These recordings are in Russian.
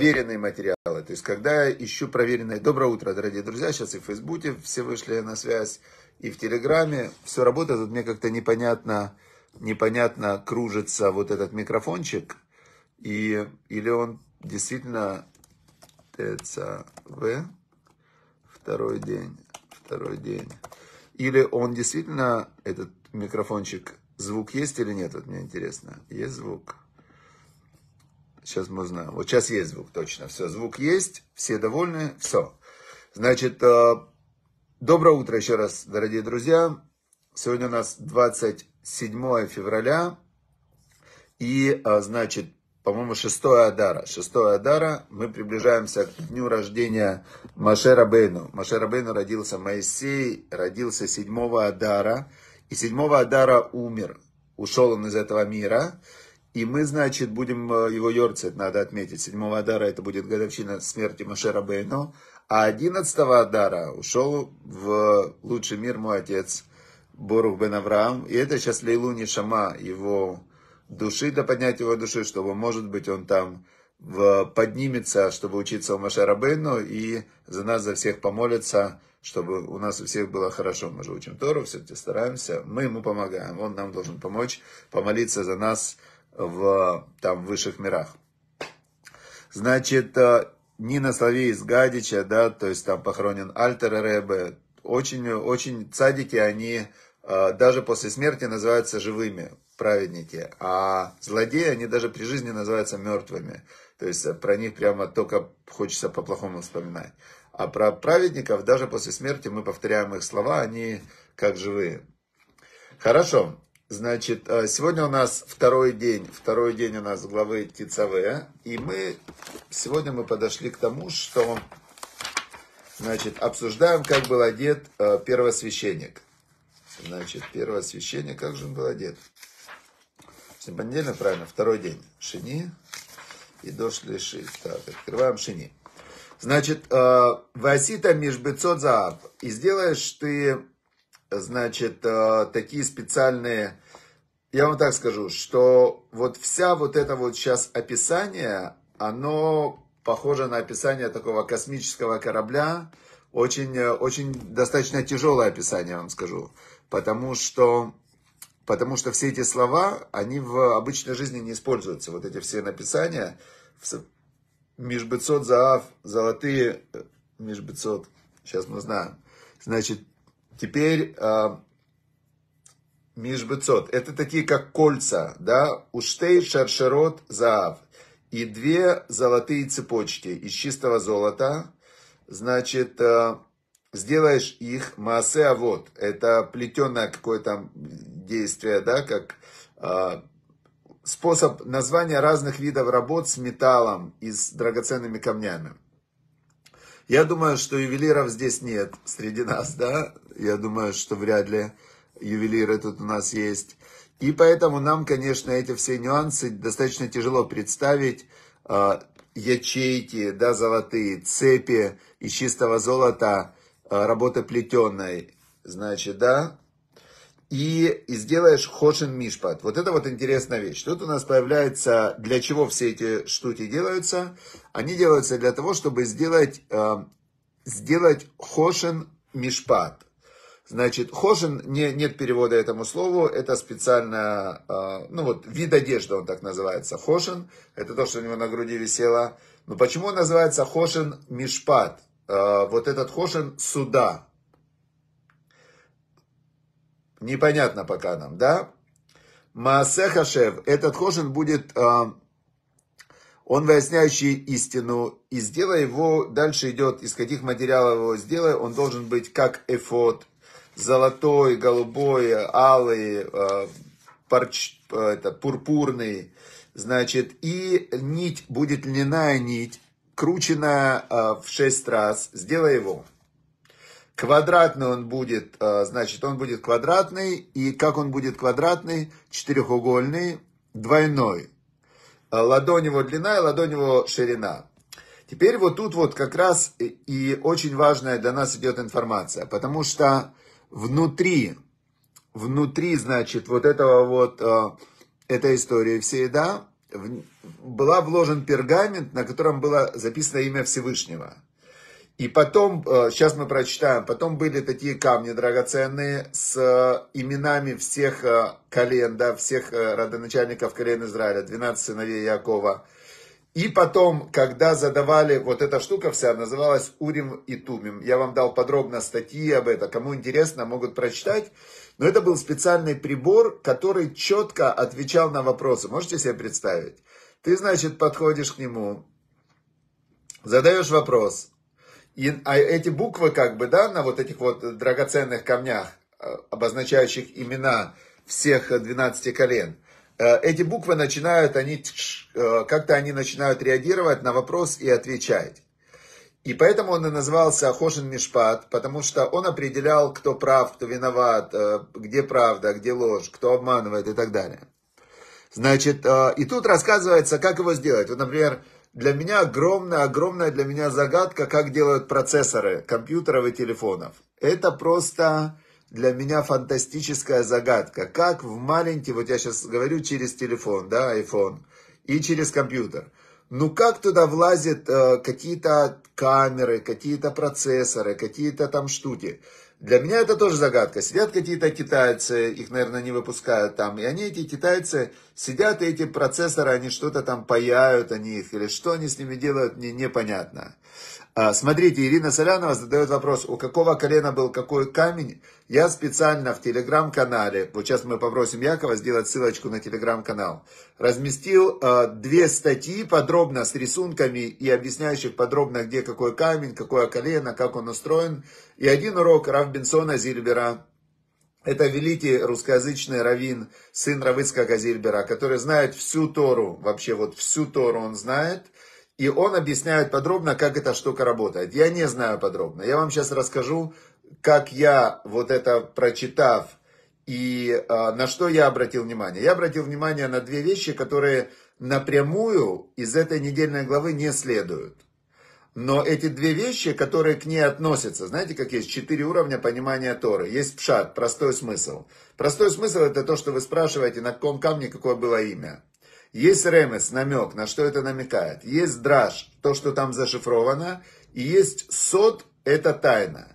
проверенные материалы. То есть, когда я ищу проверенные... Доброе утро, дорогие друзья. Сейчас и в Фейсбуке все вышли на связь, и в Телеграме. Все работает. Вот мне как-то непонятно, непонятно кружится вот этот микрофончик. И, или он действительно ТЦВ второй день, второй день. Или он действительно, этот микрофончик, звук есть или нет? Вот мне интересно. Есть звук? Сейчас мы можно... Вот сейчас есть звук, точно. Все, звук есть, все довольны, все. Значит, э, доброе утро еще раз, дорогие друзья. Сегодня у нас 27 февраля. И, э, значит, по-моему, 6 Адара. 6 Адара. Мы приближаемся к дню рождения Машера Бейну. Машера Бейну родился Моисей, родился 7 Адара. И 7 Адара умер. Ушел он из этого мира. И мы, значит, будем э, его Йорцет, надо отметить. Седьмого Адара это будет годовщина смерти Машера Бейно. А одиннадцатого Адара ушел в лучший мир мой отец Борух Бен Авраам. И это сейчас Лейлуни Шама, его души, до да поднятия его души, чтобы, может быть, он там в, поднимется, чтобы учиться у Машера Бейно и за нас, за всех помолится, чтобы у нас у всех было хорошо. Мы же учим Тору, все-таки стараемся, мы ему помогаем, он нам должен помочь, помолиться за нас, в там в высших мирах. Значит, э, Нина Слави из Гадича, да, то есть там похоронен Альтер Ребе. Очень, очень цадики, они э, даже после смерти называются живыми, праведники. А злодеи, они даже при жизни называются мертвыми. То есть э, про них прямо только хочется по-плохому вспоминать. А про праведников даже после смерти мы повторяем их слова, они как живые. Хорошо. Значит, э, сегодня у нас второй день, второй день у нас главы ТЦВ, и мы, сегодня мы подошли к тому, что, значит, обсуждаем, как был одет э, первосвященник. Значит, первосвященник, как же он был одет? Сегодня понедельник, правильно, второй день. Шини и дошли ши. Так, открываем шини. Значит, э, Васита межбецот зааб. И сделаешь ты значит, э, такие специальные... Я вам так скажу, что вот вся вот это вот сейчас описание, оно похоже на описание такого космического корабля. Очень, э, очень достаточно тяжелое описание, вам скажу. Потому что, потому что все эти слова, они в обычной жизни не используются. Вот эти все написания. Межбецот заав, золотые э, межбецот. Сейчас мы знаем. Значит, Теперь э, межбыцот. Это такие как кольца, да? Уштей шаршерот заав. И две золотые цепочки из чистого золота. Значит, э, сделаешь их массе а вот Это плетеное какое-то действие, да, как э, способ названия разных видов работ с металлом и с драгоценными камнями. Я думаю, что ювелиров здесь нет среди нас, да? Я думаю, что вряд ли ювелиры тут у нас есть. И поэтому нам, конечно, эти все нюансы достаточно тяжело представить. А, ячейки, да, золотые, цепи из чистого золота, а, работа плетеной, значит, да, и, и сделаешь хошен мишпат. Вот это вот интересная вещь. Тут у нас появляется, для чего все эти штуки делаются. Они делаются для того, чтобы сделать, э, сделать хошен мишпат. Значит, хошен не, нет перевода этому слову, это специально, э, ну вот, вид одежды он так называется. Хошен это то, что у него на груди висело. Но почему он называется хошен мишпат? Э, вот этот хошен суда, Непонятно пока нам, да? Маасе этот Хошин будет, а, он выясняющий истину, и сделай его, дальше идет, из каких материалов его сделай, он должен быть как эфот, золотой, голубой, алый, а, парч, а, это, пурпурный, значит, и нить будет льняная нить, крученная в шесть раз, сделай его. Квадратный он будет, э, значит, он будет квадратный. И как он будет квадратный? Четырехугольный, двойной. Э, ладонь его длина и ладонь его ширина. Теперь вот тут вот как раз и очень важная для нас идет информация. Потому что внутри, внутри, значит, вот этого вот, э, этой истории всей, да, была вложен пергамент, на котором было записано имя Всевышнего. И потом, сейчас э, мы прочитаем, потом были такие камни драгоценные с э, именами всех э, колен, да, всех родоначальников колен Израиля, 12 сыновей Якова. И потом, когда задавали, вот эта штука вся называлась Урим и Тумим. Я вам дал подробно статьи об этом. Кому интересно, могут прочитать. Но это был специальный прибор, который четко отвечал на вопросы. Можете себе представить? Ты, значит, подходишь к нему, задаешь вопрос. И, а эти буквы, как бы, да, на вот этих вот драгоценных камнях, э, обозначающих имена всех 12 колен, э, эти буквы начинают, они э, как-то они начинают реагировать на вопрос и отвечать. И поэтому он и назывался Ахошин Мишпат, потому что он определял, кто прав, кто виноват, где правда, где ложь, кто обманывает и так далее. Значит, и тут рассказывается, как его сделать. Вот, например, для меня огромная, огромная для меня загадка, как делают процессоры компьютеров и телефонов. Это просто для меня фантастическая загадка. Как в маленький, вот я сейчас говорю через телефон, да, iPhone, и через компьютер. Ну как туда влазят э, какие-то камеры, какие-то процессоры, какие-то там штуки? Для меня это тоже загадка. Сидят какие-то китайцы, их, наверное, не выпускают там. И они, эти китайцы, сидят, и эти процессоры, они что-то там паяют о них, или что они с ними делают, мне непонятно. А, смотрите, Ирина Солянова задает вопрос, у какого колена был какой камень. Я специально в телеграм-канале, вот сейчас мы попросим Якова сделать ссылочку на телеграм-канал, разместил э, две статьи подробно с рисунками и объясняющих подробно, где какой камень, какое колено, как он устроен. И один урок Равбинсона Зильбера. Это великий русскоязычный раввин, сын Равыцкака Зильбера, который знает всю Тору, вообще вот всю Тору он знает – и он объясняет подробно, как эта штука работает. Я не знаю подробно. Я вам сейчас расскажу, как я вот это прочитав и э, на что я обратил внимание. Я обратил внимание на две вещи, которые напрямую из этой недельной главы не следуют. Но эти две вещи, которые к ней относятся, знаете, как есть четыре уровня понимания Торы. Есть пшат, простой смысл. Простой смысл это то, что вы спрашиваете, на каком камне какое было имя. Есть ремес, намек, на что это намекает. Есть драж, то, что там зашифровано. И есть Сот это тайна.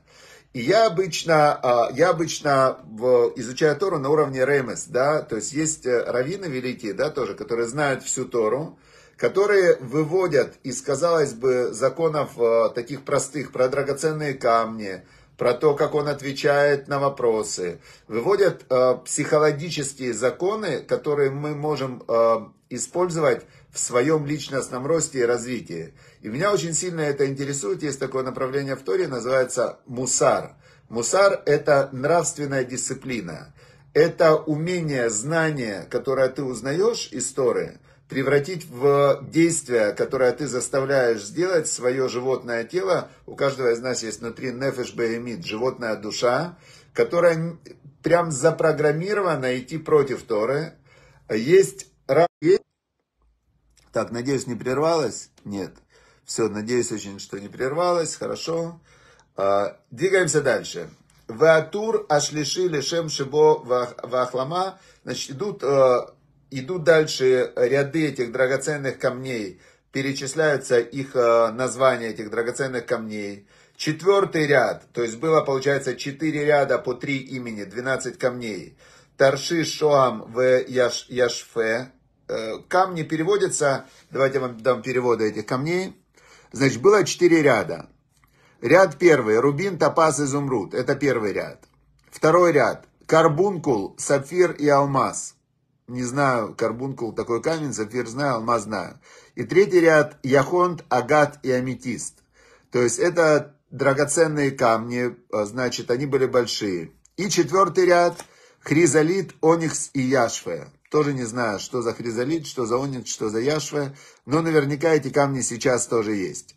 И я обычно, а, я обычно изучаю Тору на уровне ремес, да, то есть есть э, раввины великие, да, тоже, которые знают всю Тору, которые выводят из, казалось бы, законов э, таких простых, про драгоценные камни, про то, как он отвечает на вопросы, выводят э, психологические законы, которые мы можем э, использовать в своем личностном росте и развитии. И меня очень сильно это интересует. Есть такое направление в Торе, называется мусар. Мусар – это нравственная дисциплина. Это умение, знание, которое ты узнаешь из Торы, превратить в действие, которое ты заставляешь сделать свое животное тело. У каждого из нас есть внутри нефеш беемид, животная душа, которая прям запрограммирована идти против Торы. Есть так, надеюсь, не прервалось? Нет. Все, надеюсь очень, что не прервалось. Хорошо. А, двигаемся дальше. Ватур ашлиши лешем шибо вахлама. Значит, идут, э, идут дальше ряды этих драгоценных камней. Перечисляются их э, названия этих драгоценных камней. Четвертый ряд, то есть было, получается, четыре ряда по три имени, двенадцать камней. Тарши Шоам в Яш, Яшфе, Э, камни переводятся, давайте я вам дам переводы этих камней. Значит, было четыре ряда. Ряд первый, рубин, топаз, изумруд. Это первый ряд. Второй ряд, карбункул, сапфир и алмаз. Не знаю, карбункул такой камень, сапфир знаю, алмаз знаю. И третий ряд, яхонт, агат и аметист. То есть это драгоценные камни, а значит, они были большие. И четвертый ряд, хризолит, оникс и яшфе. Тоже не знаю, что за хризолит, что за онит, что за яшва, но наверняка эти камни сейчас тоже есть.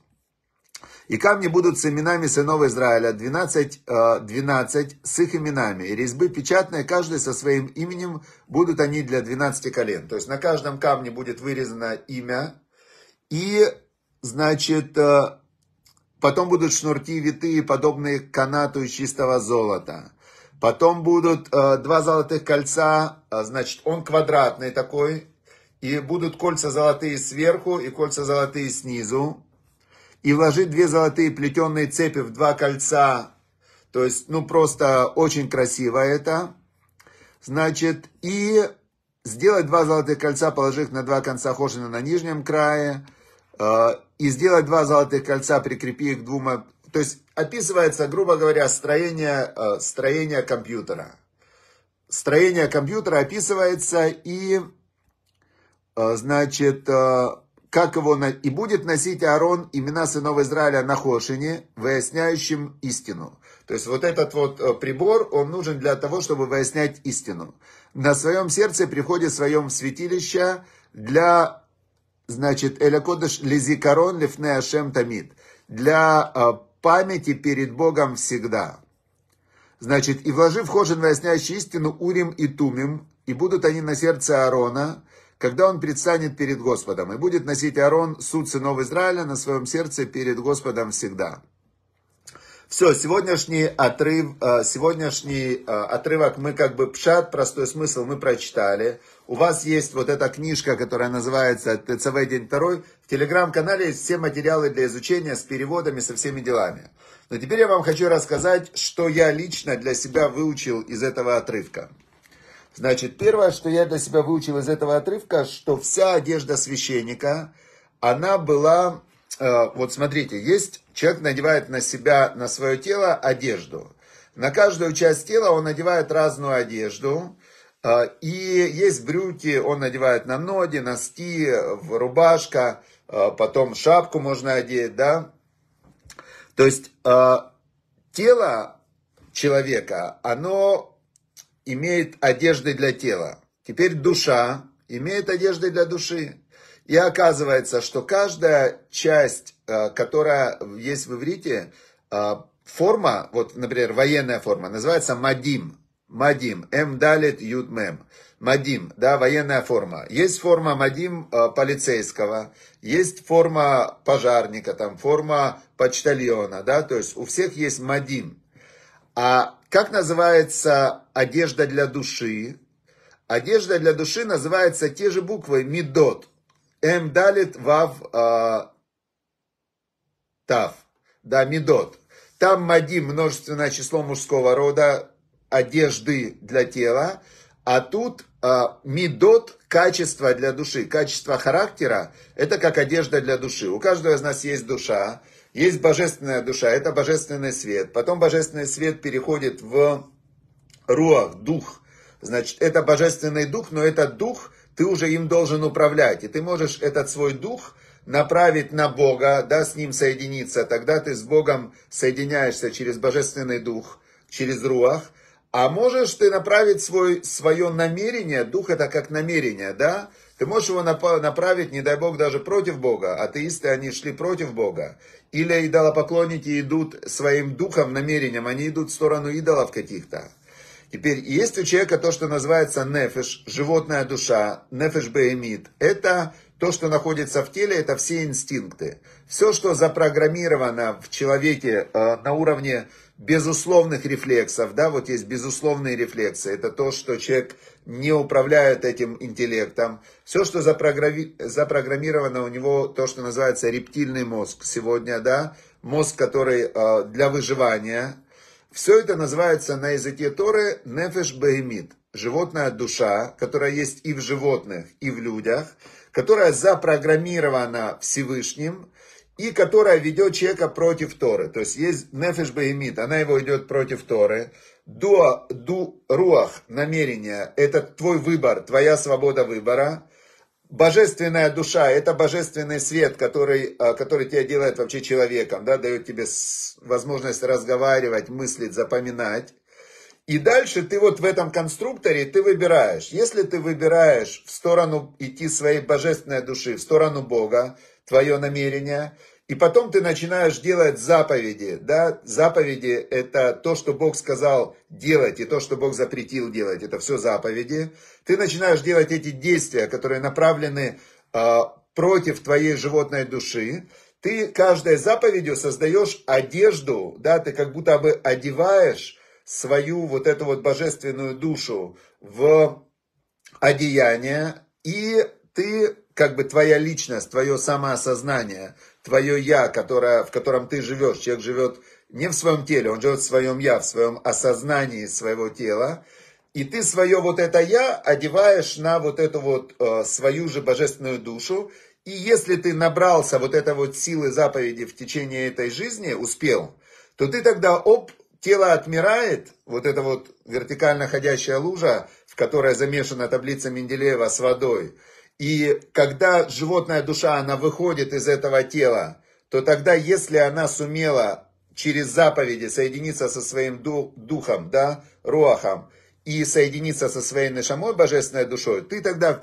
И камни будут с именами сынов Израиля, 12, 12 э, с их именами. И резьбы печатные, каждый со своим именем, будут они для 12 колен. То есть на каждом камне будет вырезано имя. И, значит, э, потом будут шнурки витые, подобные канату из чистого золота. Потом будут э, два золотых кольца, э, значит, он квадратный такой. И будут кольца золотые сверху и кольца золотые снизу. И вложить две золотые плетеные цепи в два кольца. То есть, ну, просто очень красиво это. Значит, и сделать два золотых кольца, положив на два конца хошина на нижнем крае. Э, и сделать два золотых кольца, прикрепи их к двум то есть описывается, грубо говоря, строение, э, строение компьютера. Строение компьютера описывается и, э, значит, э, как его, и будет носить Аарон имена сынов Израиля на Хошине, выясняющим истину. То есть вот этот вот прибор, он нужен для того, чтобы выяснять истину. На своем сердце приходит в своем святилище для, значит, Элякодыш Лизикарон Лифне Ашем Тамид, для памяти перед Богом всегда. Значит, и вложив хожен выясняющий истину, Урим и Тумим, и будут они на сердце Аарона, когда он предстанет перед Господом, и будет носить Аарон суд сынов Израиля на своем сердце перед Господом всегда. Все, сегодняшний, отрыв, э, сегодняшний э, отрывок мы как бы пшат, простой смысл мы прочитали. У вас есть вот эта книжка, которая называется ТЦВ День Второй. В телеграм-канале есть все материалы для изучения с переводами, со всеми делами. Но теперь я вам хочу рассказать, что я лично для себя выучил из этого отрывка. Значит, первое, что я для себя выучил из этого отрывка, что вся одежда священника, она была Э, вот смотрите, есть человек надевает на себя, на свое тело одежду. На каждую часть тела он надевает разную одежду. Э, и есть брюки, он надевает на ноги, носки, рубашка, э, потом шапку можно одеть, да. То есть тело человека, оно имеет одежды для тела. Теперь душа имеет одежды для души. И оказывается, что каждая часть, э, которая есть в иврите, э, форма, вот, например, военная форма, называется мадим. Мадим. М эм далит юд мем. Мадим, да, военная форма. Есть форма мадим э, полицейского, есть форма пожарника, там форма почтальона, да, то есть у всех есть мадим. А как называется одежда для души? Одежда для души называется те же буквы медот. Мдалит вав а, тав. Да, медот. Там мади множественное число мужского рода, одежды для тела, а тут а, медот качество для души, качество характера, это как одежда для души. У каждого из нас есть душа, есть божественная душа, это божественный свет. Потом божественный свет переходит в руах, дух. Значит, это божественный дух, но этот дух – ты уже им должен управлять. И ты можешь этот свой дух направить на Бога, да, с ним соединиться. Тогда ты с Богом соединяешься через Божественный Дух, через Руах. А можешь ты направить свой, свое намерение, дух это как намерение, да? Ты можешь его направить, не дай Бог, даже против Бога. Атеисты, они шли против Бога. Или идолопоклонники идут своим духом, намерением, они идут в сторону идолов каких-то. Теперь, есть у человека то, что называется нефеш, животная душа, нефеш беемид, это то, что находится в теле, это все инстинкты. Все, что запрограммировано в человеке э, на уровне безусловных рефлексов, да, вот есть безусловные рефлексы, это то, что человек не управляет этим интеллектом. Все, что запрограмми... запрограммировано у него, то, что называется рептильный мозг сегодня, да, мозг, который э, для выживания – все это называется на языке Торы нефеш баимид, животная душа, которая есть и в животных, и в людях, которая запрограммирована Всевышним, и которая ведет человека против Торы. То есть есть нефеш баимид, она его идет против Торы. Дуа, ду, руах, намерение, это твой выбор, твоя свобода выбора божественная душа, это божественный свет, который, а, который тебя делает вообще человеком, да, дает тебе возможность разговаривать, мыслить, запоминать. И дальше ты вот в этом конструкторе, ты выбираешь. Если ты выбираешь в сторону идти своей божественной души, в сторону Бога, твое намерение – и потом ты начинаешь делать заповеди. Да? Заповеди – это то, что Бог сказал делать, и то, что Бог запретил делать. Это все заповеди. Ты начинаешь делать эти действия, которые направлены э, против твоей животной души. Ты каждой заповедью создаешь одежду, да, ты как будто бы одеваешь свою вот эту вот божественную душу в одеяние, и ты, как бы твоя личность, твое самоосознание – твое «я», которое, в котором ты живешь. Человек живет не в своем теле, он живет в своем «я», в своем осознании своего тела. И ты свое вот это «я» одеваешь на вот эту вот э, свою же божественную душу. И если ты набрался вот этой вот силы заповеди в течение этой жизни, успел, то ты тогда, оп, тело отмирает, вот эта вот вертикально ходящая лужа, в которой замешана таблица Менделеева с водой – и когда животная душа, она выходит из этого тела, то тогда, если она сумела через заповеди соединиться со своим духом, да, руахом, и соединиться со своей нешамой, божественной душой, ты тогда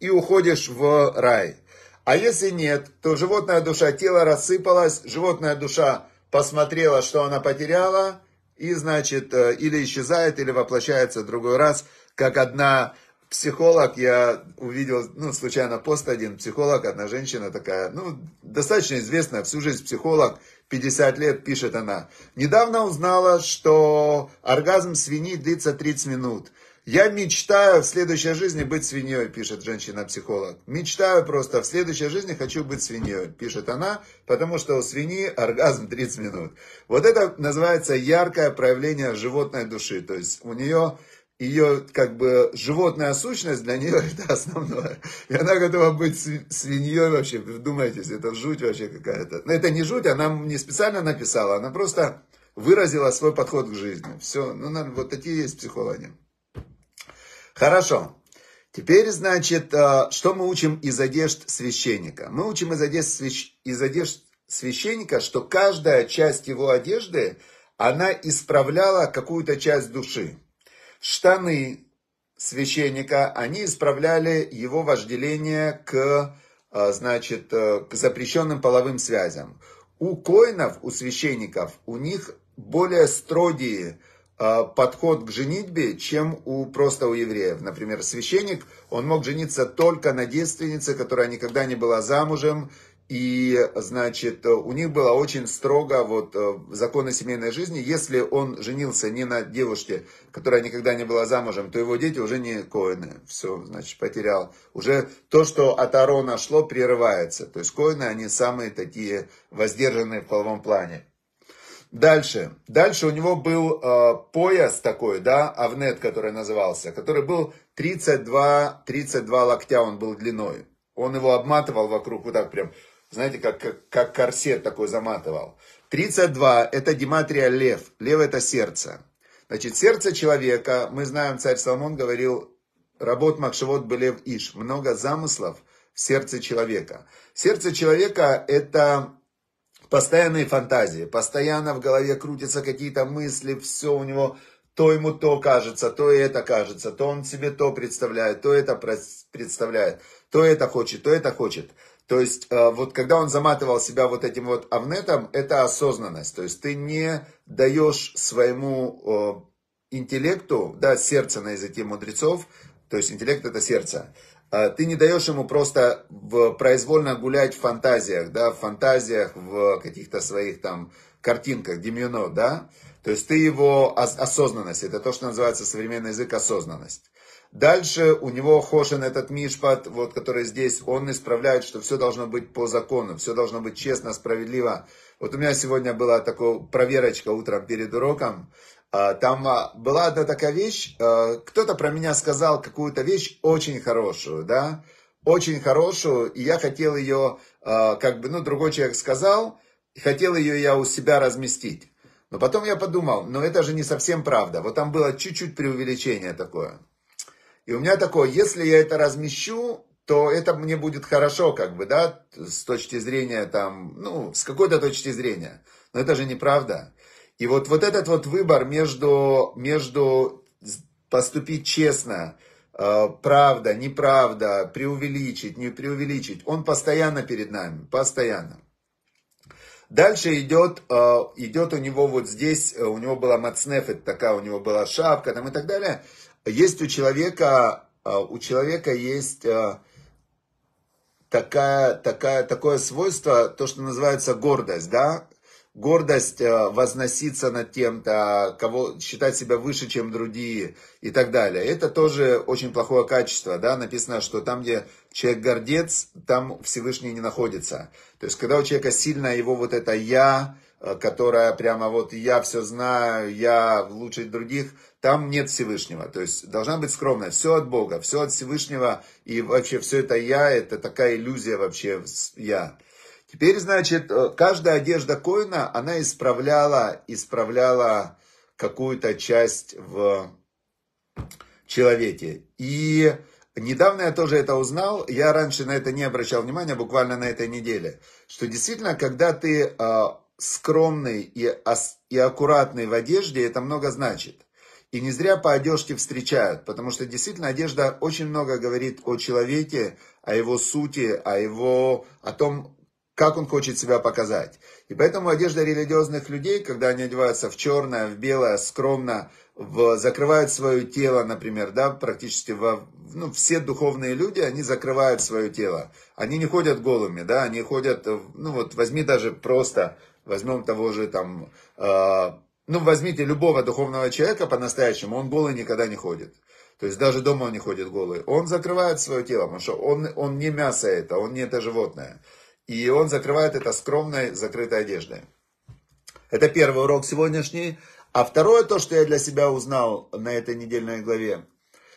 и уходишь в рай. А если нет, то животная душа, тело рассыпалось, животная душа посмотрела, что она потеряла, и, значит, э, или исчезает, или воплощается в другой раз, как одна психолог, я увидел, ну, случайно пост один, психолог, одна женщина такая, ну, достаточно известная, всю жизнь психолог, 50 лет, пишет она. Недавно узнала, что оргазм свиньи длится 30 минут. Я мечтаю в следующей жизни быть свиньей, пишет женщина-психолог. Мечтаю просто, в следующей жизни хочу быть свиньей, пишет она, потому что у свиньи оргазм 30 минут. Вот это называется яркое проявление животной души. То есть у нее ее как бы животная сущность для нее это основное. И она готова быть свиньей вообще, вдумайтесь, это жуть вообще какая-то. Но это не жуть, она не специально написала, она просто выразила свой подход к жизни. Все, ну, вот такие есть психологи. Хорошо. Теперь, значит, э, что мы учим из одежд священника? Мы учим из одежд, свящ... из одежд священника, что каждая часть его одежды, она исправляла какую-то часть души штаны священника, они исправляли его вожделение к, э, значит, э, к запрещенным половым связям. У коинов, у священников, у них более строгий э, подход к женитьбе, чем у просто у евреев. Например, священник, он мог жениться только на девственнице, которая никогда не была замужем и, значит, у них было очень строго вот э, законы семейной жизни. Если он женился не на девушке, которая никогда не была замужем, то его дети уже не коины. Все, значит, потерял. Уже то, что от Арона шло, прерывается. То есть коины, они самые такие воздержанные в половом плане. Дальше. Дальше у него был э, пояс такой, да, Авнет, который назывался, который был 32, 32 локтя, он был длиной. Он его обматывал вокруг вот так прям знаете, как, как, как корсет такой заматывал. 32 – это гематрия лев. Лев – это сердце. Значит, сердце человека, мы знаем, царь Соломон говорил, работ Макшевод Белев Иш, много замыслов в сердце человека. Сердце человека – это постоянные фантазии, постоянно в голове крутятся какие-то мысли, все у него то ему то кажется, то и это кажется, то он себе то представляет, то это представляет, то это хочет, то это хочет. То есть, э, вот когда он заматывал себя вот этим вот авнетом, это осознанность. То есть, ты не даешь своему э, интеллекту, да, сердце на языке мудрецов, то есть интеллект это сердце, э, ты не даешь ему просто в, произвольно гулять в фантазиях, да, в фантазиях, в каких-то своих там картинках, демьюно, да, то есть ты его осознанность, это то, что называется современный язык осознанность. Дальше у него Хошин этот Мишпат, вот, который здесь, он исправляет, что все должно быть по закону, все должно быть честно, справедливо. Вот у меня сегодня была такая проверочка утром перед уроком. А, там а, была одна такая вещь, а, кто-то про меня сказал какую-то вещь очень хорошую, да, очень хорошую, и я хотел ее, как бы, ну, другой человек сказал, хотел ее я у себя разместить. Но потом я подумал, но ну, это же не совсем правда. Вот там было чуть-чуть преувеличение такое. И у меня такое, если я это размещу, то это мне будет хорошо, как бы, да, с точки зрения там, ну, с какой-то точки зрения. Но это же неправда. И вот, вот этот вот выбор между, между поступить честно, э, правда, неправда, преувеличить, не преувеличить, он постоянно перед нами, постоянно. Дальше идет, э, идет у него вот здесь, э, у него была мацнефет такая, у него была шапка там и так далее – есть у человека, а, у человека есть а, такая, такая, такое свойство, то, что называется гордость, да? гордость э, возноситься над тем-то, кого считать себя выше, чем другие и так далее. Это тоже очень плохое качество, да, написано, что там, где человек гордец, там Всевышний не находится. То есть, когда у человека сильно его вот это «я», э, которая прямо вот я все знаю, я лучше других, там нет Всевышнего. То есть должна быть скромная. Все от Бога, все от Всевышнего. И вообще все это я, это такая иллюзия вообще я. Теперь, значит, э, каждая одежда Коина, она исправляла, исправляла какую-то часть в человеке. И недавно я тоже это узнал, я раньше на это не обращал внимания, буквально на этой неделе, что действительно, когда ты э, скромный и, и аккуратный в одежде, это много значит. И не зря по одежке встречают, потому что действительно одежда очень много говорит о человеке, о его сути, о его, о том, как он хочет себя показать. И поэтому одежда религиозных людей, когда они одеваются в черное, в белое, скромно, в, закрывают свое тело, например, да, практически во, ну, все духовные люди, они закрывают свое тело. Они не ходят голыми, да, они ходят, э, ну вот возьми даже просто, возьмем того же там, э, ну возьмите любого духовного человека по-настоящему, он голый никогда не ходит. То есть даже дома он не ходит голый. Он закрывает свое тело, потому что он, он не мясо это, он не это животное. И он закрывает это скромной закрытой одеждой. Это первый урок сегодняшний. А второе то, что я для себя узнал на этой недельной главе,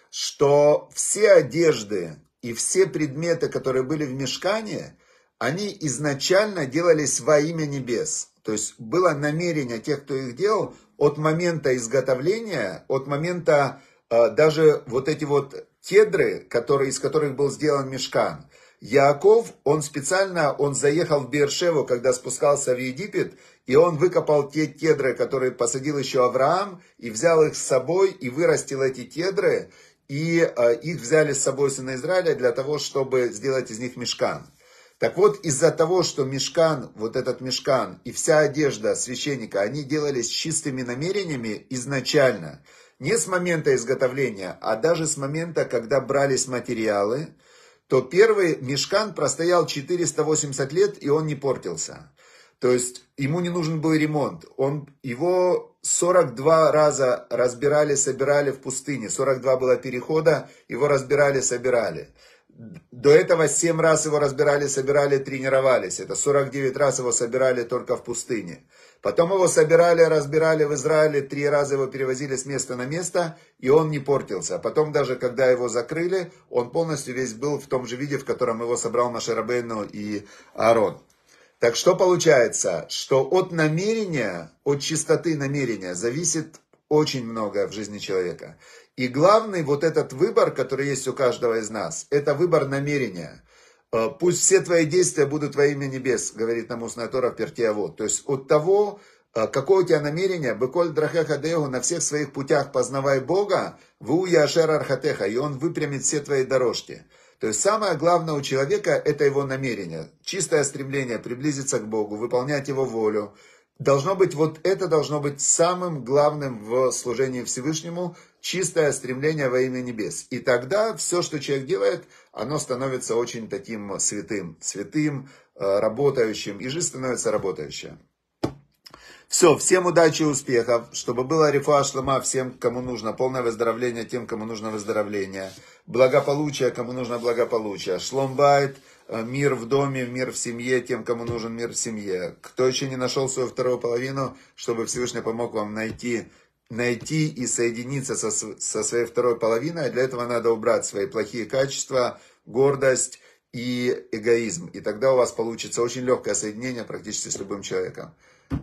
что все одежды и все предметы, которые были в мешкане, они изначально делались во имя небес. То есть было намерение тех, кто их делал, от момента изготовления, от момента э, даже вот эти вот тедры, которые, из которых был сделан мешкан – Яаков, он специально, он заехал в Бершеву, когда спускался в Египет, и он выкопал те тедры, которые посадил еще Авраам, и взял их с собой, и вырастил эти тедры, и э, их взяли с собой сына Израиля для того, чтобы сделать из них мешкан. Так вот, из-за того, что мешкан, вот этот мешкан и вся одежда священника, они делались чистыми намерениями изначально. Не с момента изготовления, а даже с момента, когда брались материалы – то первый мешкан простоял 480 лет, и он не портился. То есть ему не нужен был ремонт. Он, его 42 раза разбирали, собирали в пустыне. 42 было перехода, его разбирали, собирали. До этого 7 раз его разбирали, собирали, тренировались. Это 49 раз его собирали только в пустыне. Потом его собирали, разбирали в Израиле, три раза его перевозили с места на место, и он не портился. А Потом даже, когда его закрыли, он полностью весь был в том же виде, в котором его собрал Машарабейну и Аарон. Так что получается, что от намерения, от чистоты намерения зависит очень многое в жизни человека. И главный вот этот выбор, который есть у каждого из нас, это выбор намерения. «Э, Пусть все твои действия будут во имя небес, говорит нам устная Тора в Пертиавод. То есть от того, э, какое у тебя намерение, Быколь драхеха дегу» на всех своих путях познавай Бога, «Ву яшер архатеха», и Он выпрямит все твои дорожки. То есть самое главное у человека – это его намерение, чистое стремление приблизиться к Богу, выполнять Его волю. Должно быть, вот это должно быть самым главным в служении Всевышнему, чистое стремление во имя небес. И тогда все, что человек делает, оно становится очень таким святым, святым, э, работающим, и жизнь становится работающая. Все, всем удачи и успехов, чтобы было рифуа шлама всем, кому нужно, полное выздоровление тем, кому нужно выздоровление, благополучие, кому нужно благополучие, шломбайт, э, мир в доме, мир в семье тем, кому нужен мир в семье. Кто еще не нашел свою вторую половину, чтобы Всевышний помог вам найти найти и соединиться со, со своей второй половиной, а для этого надо убрать свои плохие качества, гордость и эгоизм. И тогда у вас получится очень легкое соединение практически с любым человеком.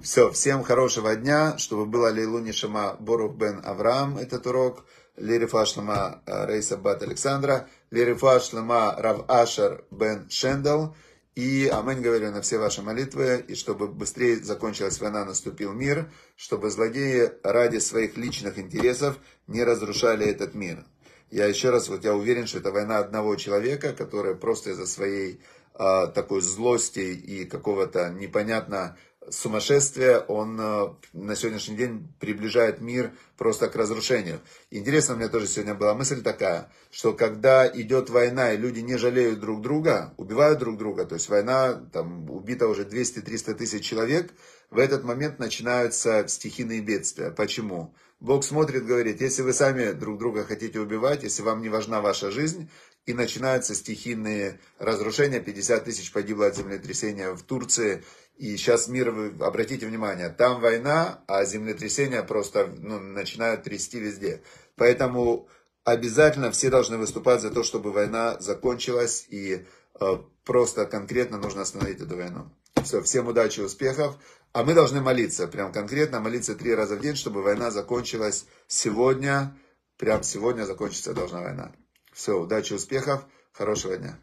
Все, всем хорошего дня, чтобы было Лейлуни Шама Борух Бен Авраам этот урок, Лирифа Шлама э, Рейса Бат Александра, Лирифа Шлама Рав Ашер Бен Шендел, и аминь говорю на все ваши молитвы, и чтобы быстрее закончилась война, наступил мир, чтобы злодеи ради своих личных интересов не разрушали этот мир. Я еще раз, вот я уверен, что это война одного человека, который просто из-за своей а, такой злости и какого-то непонятно сумасшествие, он э, на сегодняшний день приближает мир просто к разрушению. Интересно, у меня тоже сегодня была мысль такая, что когда идет война и люди не жалеют друг друга, убивают друг друга, то есть война, там убито уже 200-300 тысяч человек, в этот момент начинаются стихийные бедствия. Почему? Бог смотрит, говорит, если вы сами друг друга хотите убивать, если вам не важна ваша жизнь, и начинаются стихийные разрушения, 50 тысяч погибло от землетрясения в Турции, и сейчас мир, обратите внимание, там война, а землетрясения просто ну, начинают трясти везде. Поэтому обязательно все должны выступать за то, чтобы война закончилась, и э, просто конкретно нужно остановить эту войну. Все, всем удачи, успехов. А мы должны молиться, прям конкретно молиться три раза в день, чтобы война закончилась сегодня. Прям сегодня закончится должна война. Все, удачи, успехов, хорошего дня.